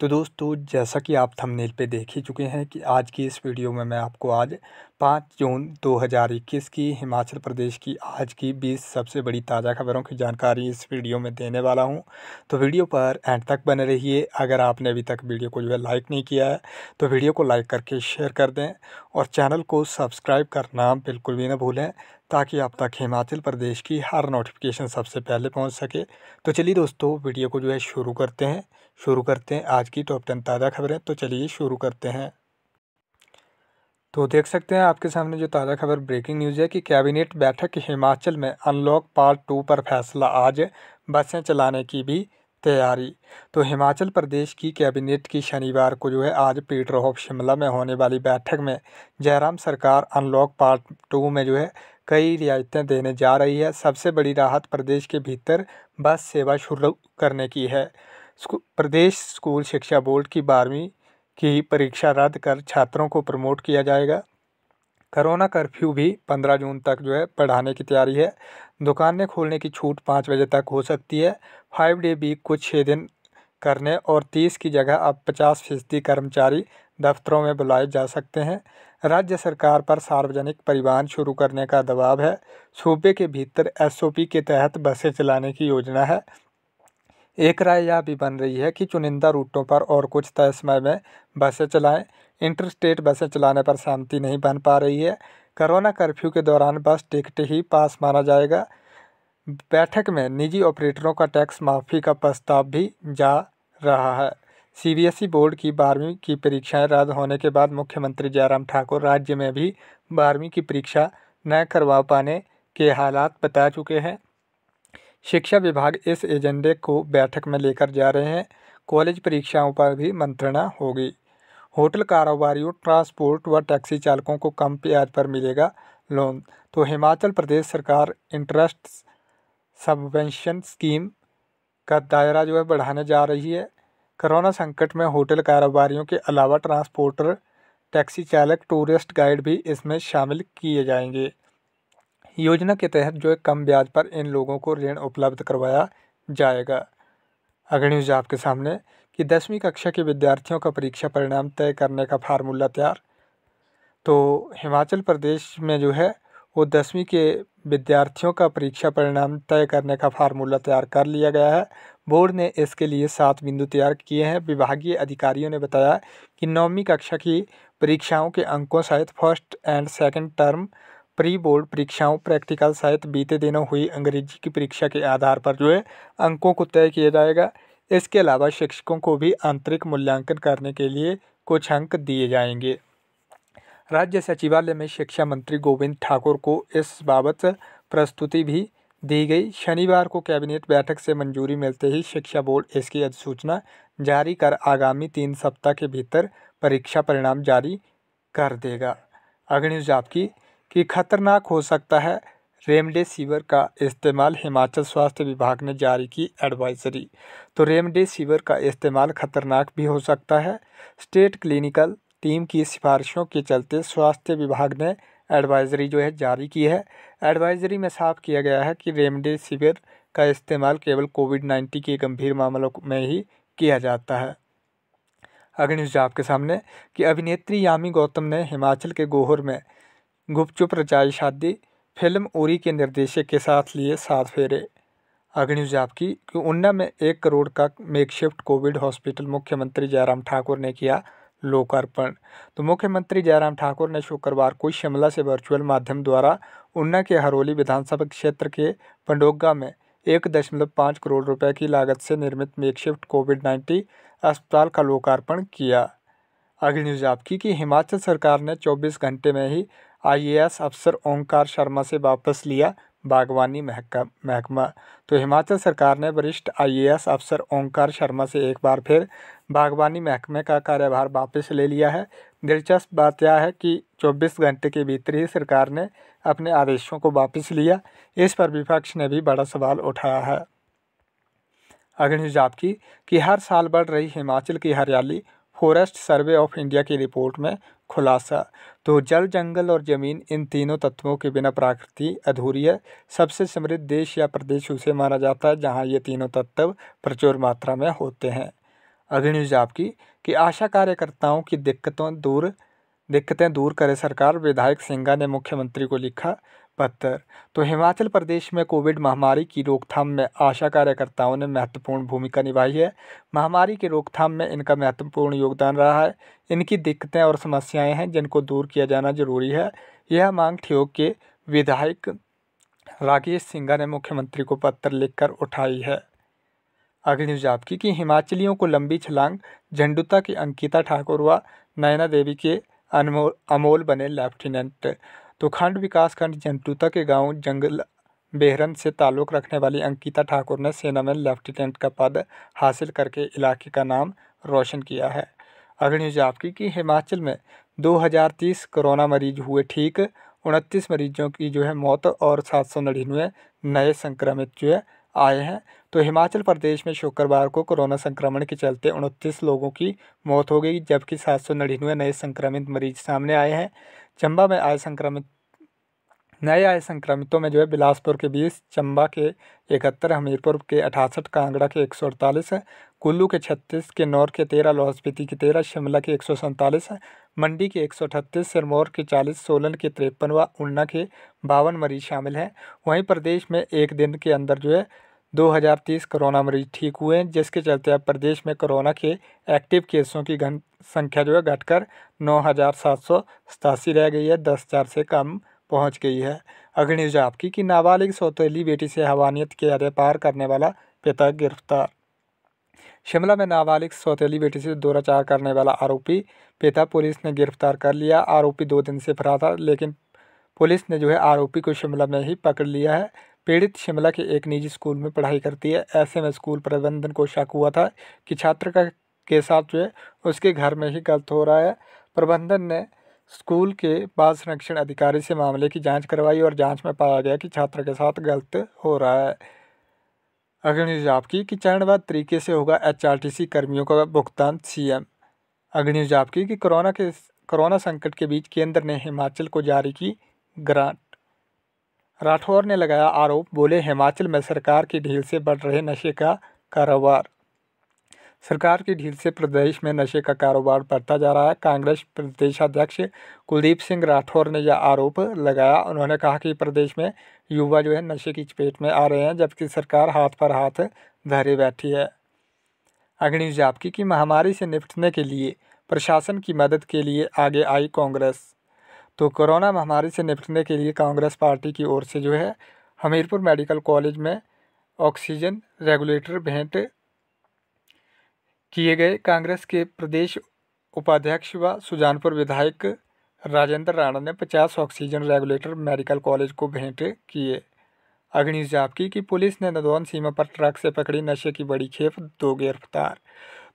तो दोस्तों जैसा कि आप थंबनेल पे देख ही चुके हैं कि आज की इस वीडियो में मैं आपको आज 5 जून 2021 की हिमाचल प्रदेश की आज की 20 सबसे बड़ी ताज़ा खबरों की जानकारी इस वीडियो में देने वाला हूं तो वीडियो पर एंड तक बने रहिए अगर आपने अभी तक वीडियो को जो है लाइक नहीं किया है तो वीडियो को लाइक करके शेयर कर दें और चैनल को सब्सक्राइब करना बिल्कुल भी ना भूलें ताकि आप तक हिमाचल प्रदेश की हर नोटिफिकेशन सबसे पहले पहुंच सके तो चलिए दोस्तों वीडियो को जो है शुरू करते हैं शुरू करते हैं आज की टॉप टेन ताज़ा खबरें तो चलिए शुरू करते हैं तो देख सकते हैं आपके सामने जो ताज़ा खबर ब्रेकिंग न्यूज़ है कि कैबिनेट बैठक हिमाचल में अनलॉक पार्ट टू पर फैसला आज बसें चलाने की भी तैयारी तो हिमाचल प्रदेश की कैबिनेट की शनिवार को जो है आज पीटर होप शिमला में होने वाली बैठक में जयराम सरकार अनलॉक पार्ट टू में जो है कई रियायतें देने जा रही है सबसे बड़ी राहत प्रदेश के भीतर बस सेवा शुरू करने की है प्रदेश स्कूल शिक्षा बोर्ड की बारहवीं की परीक्षा रद्द कर छात्रों को प्रमोट किया जाएगा कोरोना कर्फ्यू भी पंद्रह जून तक जो है बढ़ाने की तैयारी है दुकानें खोलने की छूट पाँच बजे तक हो सकती है फाइव डे वीक को छः दिन करने और तीस की जगह अब पचास फीसदी कर्मचारी दफ्तरों में बुलाए जा सकते हैं राज्य सरकार पर सार्वजनिक परिवहन शुरू करने का दबाव है सूबे के भीतर एसओपी के तहत बसें चलाने की योजना है एक राय यह भी बन रही है कि चुनिंदा रूटों पर और कुछ तय समय में बसें चलाएं इंटरस्टेट बसें चलाने पर सहमति नहीं बन पा रही है कोरोना कर्फ्यू के दौरान बस टिकट ही पास माना जाएगा बैठक में निजी ऑपरेटरों का टैक्स माफ़ी का प्रस्ताव भी जा रहा है सीबीएसई बोर्ड की बारहवीं की परीक्षाएं रद्द होने के बाद मुख्यमंत्री जयराम ठाकुर राज्य में भी बारहवीं की परीक्षा न करवा पाने के हालात बता चुके हैं शिक्षा विभाग इस एजेंडे को बैठक में लेकर जा रहे हैं कॉलेज परीक्षाओं पर भी मंत्रणा होगी होटल कारोबारियों ट्रांसपोर्ट व टैक्सी चालकों को कम ब्याज पर मिलेगा लोन तो हिमाचल प्रदेश सरकार इंटरेस्ट सबवेंशन स्कीम का दायरा जो है बढ़ाने जा रही है कोरोना संकट में होटल कारोबारियों के अलावा ट्रांसपोर्टर टैक्सी चालक टूरिस्ट गाइड भी इसमें शामिल किए जाएंगे योजना के तहत जो है कम ब्याज पर इन लोगों को ऋण उपलब्ध करवाया जाएगा अगर न्यूज आपके सामने कि दसवीं कक्षा के विद्यार्थियों का परीक्षा परिणाम तय करने का फार्मूला तैयार तो हिमाचल प्रदेश में जो है वो दसवीं के विद्यार्थियों का परीक्षा परिणाम तय करने का फार्मूला तैयार कर लिया गया है बोर्ड ने इसके लिए सात बिंदु तैयार किए हैं विभागीय अधिकारियों ने बताया कि नौवीं कक्षा की परीक्षाओं के अंकों सहित first and second term pre board परीक्षाओं प्रैक्टिकल सहित बीते दिनों हुई अंग्रेजी की परीक्षा के आधार पर जो है अंकों को तय किया जाएगा इसके अलावा शिक्षकों को भी आंतरिक मूल्यांकन करने के लिए कुछ अंक दिए जाएंगे राज्य सचिवालय में शिक्षा मंत्री गोविंद ठाकुर को इस बाबत प्रस्तुति भी दी गई शनिवार को कैबिनेट बैठक से मंजूरी मिलते ही शिक्षा बोर्ड इसकी अधिसूचना जारी कर आगामी तीन सप्ताह के भीतर परीक्षा परिणाम जारी कर देगा अग्निज आपकी कि खतरनाक हो सकता है रेमडेसिविर का इस्तेमाल हिमाचल स्वास्थ्य विभाग ने जारी की एडवाइजरी तो रेमडेसिविर का इस्तेमाल खतरनाक भी हो सकता है स्टेट क्लिनिकल टीम की सिफारिशों के चलते स्वास्थ्य विभाग ने एडवाइजरी जो है जारी की है एडवाइजरी में साफ किया गया है कि रेमडेसिविर का इस्तेमाल केवल कोविड नाइन्टीन के गंभीर मामलों में ही किया जाता है अगर न्यूज आपके सामने कि अभिनेत्री यामी गौतम ने हिमाचल के गोहर में गुपचुप रचाई शादी फिल्म उरी के निर्देशक के साथ लिए सात फेरे अग्नि जाप की कि उन्ना में एक करोड़ का मेकशिफ्ट कोविड हॉस्पिटल मुख्यमंत्री जयराम ठाकुर ने किया लोकार्पण तो मुख्यमंत्री जयराम ठाकुर ने शुक्रवार को शिमला से वर्चुअल माध्यम द्वारा ऊना के हरोली विधानसभा क्षेत्र के पंडोगा में एक दशमलव पाँच करोड़ रुपए की लागत से निर्मित मेकशिफ्ट कोविड नाइन्टीन अस्पताल का लोकार्पण किया अगली न्यूज़ आपकी कि हिमाचल सरकार ने 24 घंटे में ही आईएएस अफसर ओंकार शर्मा से वापस लिया बागवानी महका महकमा तो हिमाचल सरकार ने वरिष्ठ आईएएस अफसर ओंकार शर्मा से एक बार फिर बागवानी महकमे का कार्यभार वापस ले लिया है दिलचस्प बात यह है कि 24 घंटे के भीतर ही सरकार ने अपने आदेशों को वापस लिया इस पर विपक्ष ने भी बड़ा सवाल उठाया है अग्निज आपकी कि हर साल बढ़ रही हिमाचल की हरियाली फॉरेस्ट सर्वे ऑफ इंडिया की रिपोर्ट में खुलासा तो जल जंगल और ज़मीन इन तीनों तत्वों के बिना प्राकृति अधूरी है सबसे समृद्ध देश या प्रदेश उसे माना जाता है जहाँ ये तीनों तत्व प्रचुर मात्रा में होते हैं अगली न्यूज आपकी कि आशा कार्यकर्ताओं की दिक्कतों दूर दिक्कतें दूर करे सरकार विधायक सिंगा ने मुख्यमंत्री को लिखा पत्र तो हिमाचल प्रदेश में कोविड महामारी की रोकथाम में आशा कार्यकर्ताओं ने महत्वपूर्ण भूमिका निभाई है महामारी की रोकथाम में इनका महत्वपूर्ण योगदान रहा है इनकी दिक्कतें और समस्याएं हैं जिनको दूर किया जाना जरूरी है यह मांग ठियोग के विधायक राकेश सिंघा ने मुख्यमंत्री को पत्र लिखकर उठाई है अगली न्यूज आपकी कि हिमाचलियों को लंबी छलांग झंडुता की अंकिता ठाकुर व नयना देवी के अनमोल अमोल बने लेफ्टिनेंट तो खंड विकास खंड जंटूता के गांव जंगल बेहरन से ताल्लुक़ रखने वाली अंकिता ठाकुर ने सेना में लेफ्टिनेंट का पद हासिल करके इलाके का नाम रोशन किया है न्यूज आपकी कि हिमाचल में 2030 कोरोना मरीज हुए ठीक उनतीस मरीजों की जो है मौत और सात नए संक्रमित जो है आए हैं तो हिमाचल प्रदेश में शुक्रवार को कोरोना संक्रमण के चलते उनतीस लोगों की मौत हो गई जबकि सात सौ नड़िन्नवे नए संक्रमित मरीज सामने आए हैं चंबा में आए संक्रमित नए आए संक्रमितों में जो है बिलासपुर के बीस चंबा के इकहत्तर हमीरपुर के अठासठ कांगड़ा के एक सौ अड़तालीस कुल्लू के छत्तीस किन्नौर के तेरह लाहौल स्पीति के तेरह शिमला के एक सौ सैंतालीस मंडी के एक सौ अठतीस सिरमौर के चालीस सोलन के तिरपन व ऊना के बावन मरीज शामिल हैं वहीं प्रदेश में एक दिन के अंदर जो है 2030 कोरोना मरीज ठीक हुए हैं जिसके चलते अब प्रदेश में कोरोना के एक्टिव केसों की घन संख्या जो है घटकर नौ हज़ार सात सौ सतासी रह गई है दस हज़ार से कम पहुंच गई है अगली न्यूज आपकी कि नाबालिग सौतेली बेटी से हवानियत के अरे पार करने वाला पिता गिरफ्तार शिमला में नाबालिग सौतेली बेटी से दौराचार करने वाला आरोपी पिता पुलिस ने गिरफ्तार कर लिया आरोपी दो दिन से फरार था लेकिन पुलिस ने जो है आरोपी को शिमला में ही पकड़ लिया है पीड़ित शिमला के एक निजी स्कूल में पढ़ाई करती है ऐसे में स्कूल प्रबंधन को शक हुआ था कि छात्र का के साथ जो है उसके घर में ही गलत हो रहा है प्रबंधन ने स्कूल के बाल संरक्षण अधिकारी से मामले की जांच करवाई और जांच में पाया गया कि छात्र के साथ गलत हो रहा है अगली न्यूज़ आपकी कि चरणबद्ध तरीके से होगा एचआरटीसी कर्मियों का भुगतान सीएम अगली न्यूज़ आपकी कि कोरोना के कोरोना संकट के बीच केंद्र ने हिमाचल को जारी की ग्रांट राठौर ने लगाया आरोप बोले हिमाचल में सरकार की ढील से बढ़ रहे नशे का कारोबार सरकार की ढील से प्रदेश में नशे का कारोबार बढ़ता जा रहा है कांग्रेस प्रदेशाध्यक्ष कुलदीप सिंह राठौर ने यह आरोप लगाया उन्होंने कहा कि प्रदेश में युवा जो है नशे की चपेट में आ रहे हैं जबकि सरकार हाथ पर हाथ धरे बैठी है अग्नि जापकी की महामारी से निपटने के लिए प्रशासन की मदद के लिए आगे आई कांग्रेस तो कोरोना महामारी से निपटने के लिए कांग्रेस पार्टी की ओर से जो है हमीरपुर मेडिकल कॉलेज में ऑक्सीजन रेगुलेटर भेंट किए गए कांग्रेस के प्रदेश उपाध्यक्ष व सुजानपुर विधायक राजेंद्र राणा ने 50 ऑक्सीजन रेगुलेटर मेडिकल कॉलेज को भेंट किए अग्निज जापकी कि पुलिस ने नदौन सीमा पर ट्रक से पकड़ी नशे की बड़ी खेप दो गिरफ्तार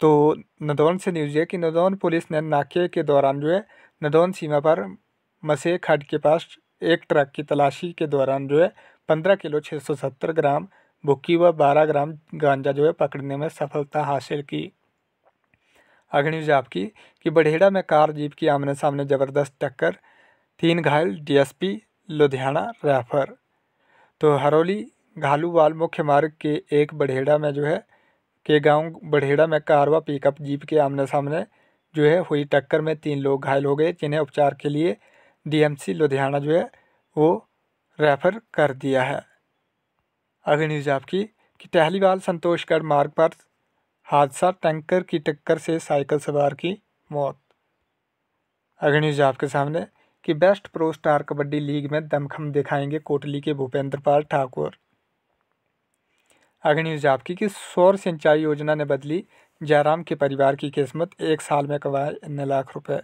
तो नदौन से न्यूज़ है कि नदौन पुलिस ने नाके के दौरान जो है नदौन सीमा पर मसेह खड के पास एक ट्रक की तलाशी के दौरान जो है पंद्रह किलो छः सौ सत्तर ग्राम भुक्की व बारह ग्राम गांजा जो है पकड़ने में सफलता हासिल की अग्नि आपकी कि बढेड़ा में कार जीप की आमने सामने ज़बरदस्त टक्कर तीन घायल डीएसपी लुधियाना रेफर तो हरोली घालूवाल मुख्य मार्ग के एक बढेड़ा में जो है के गांव बढेड़ा में कार व पिकअप जीप के आमने सामने जो है हुई टक्कर में तीन लोग घायल हो गए जिन्हें उपचार के लिए डीएमसी लुधियाना जो है वो रेफ़र कर दिया है अगली न्यूज़ आपकी कि टहलीवाल संतोषगढ़ मार्ग पर हादसा टैंकर की टक्कर से साइकिल सवार की मौत अगली न्यूज़ आपके सामने कि best pro star kabaddi league में दमखम दिखाएंगे कोटली के भूपेंद्र पाल ठाकुर अगली न्यूज़ आपकी कि सौर सिंचाई योजना ने बदली जयराम के परिवार की किस्मत एक साल में कमाए इन लाख रुपए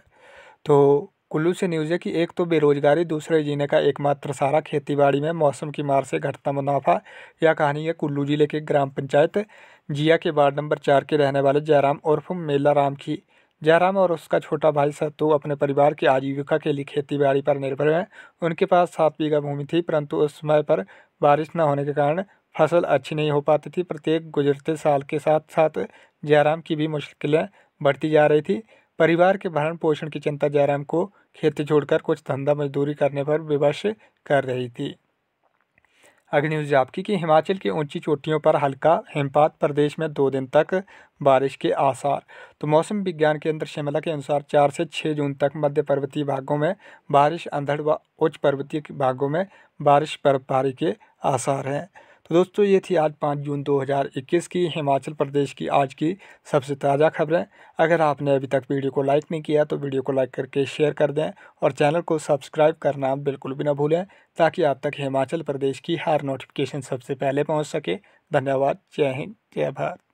तो कुल्लू से न्यूज़ है कि एक तो बेरोजगारी दूसरे जीने का एकमात्र सहारा खेतीबाड़ी में मौसम की मार से घटता मुनाफा यह कहानी है कुल्लू जिले के ग्राम पंचायत जिया के वार्ड नंबर चार के रहने वाले जयराम उर्फ मेला राम की जयराम और उसका छोटा भाई सत्तू अपने परिवार की आजीविका के लिए खेतीबाड़ी पर निर्भर हैं उनके पास सात बीघा भूमि थी परंतु उस समय पर बारिश न होने के कारण फसल अच्छी नहीं हो पाती थी प्रत्येक गुजरते साल के साथ साथ जयराम की भी मुश्किलें बढ़ती जा रही थी परिवार के भरण पोषण की चिंता जयराम को खेती छोड़कर कुछ धंधा मजदूरी करने पर विवश कर रही थी अग्निउज आपकी कि हिमाचल की ऊंची चोटियों पर हल्का हिमपात प्रदेश में दो दिन तक बारिश के आसार तो मौसम विज्ञान केंद्र शिमला के अनुसार चार से छः जून तक मध्य पर्वतीय भागों में बारिश अंधड़ व उच्च पर्वतीय भागों में बारिश बर्फबारी के आसार हैं तो दोस्तों ये थी आज पाँच जून 2021 की हिमाचल प्रदेश की आज की सबसे ताज़ा खबरें अगर आपने अभी तक वीडियो को लाइक नहीं किया तो वीडियो को लाइक करके शेयर कर दें और चैनल को सब्सक्राइब करना बिल्कुल भी ना भूलें ताकि आप तक हिमाचल प्रदेश की हर नोटिफिकेशन सबसे पहले पहुँच सके धन्यवाद जय हिंद जय भारत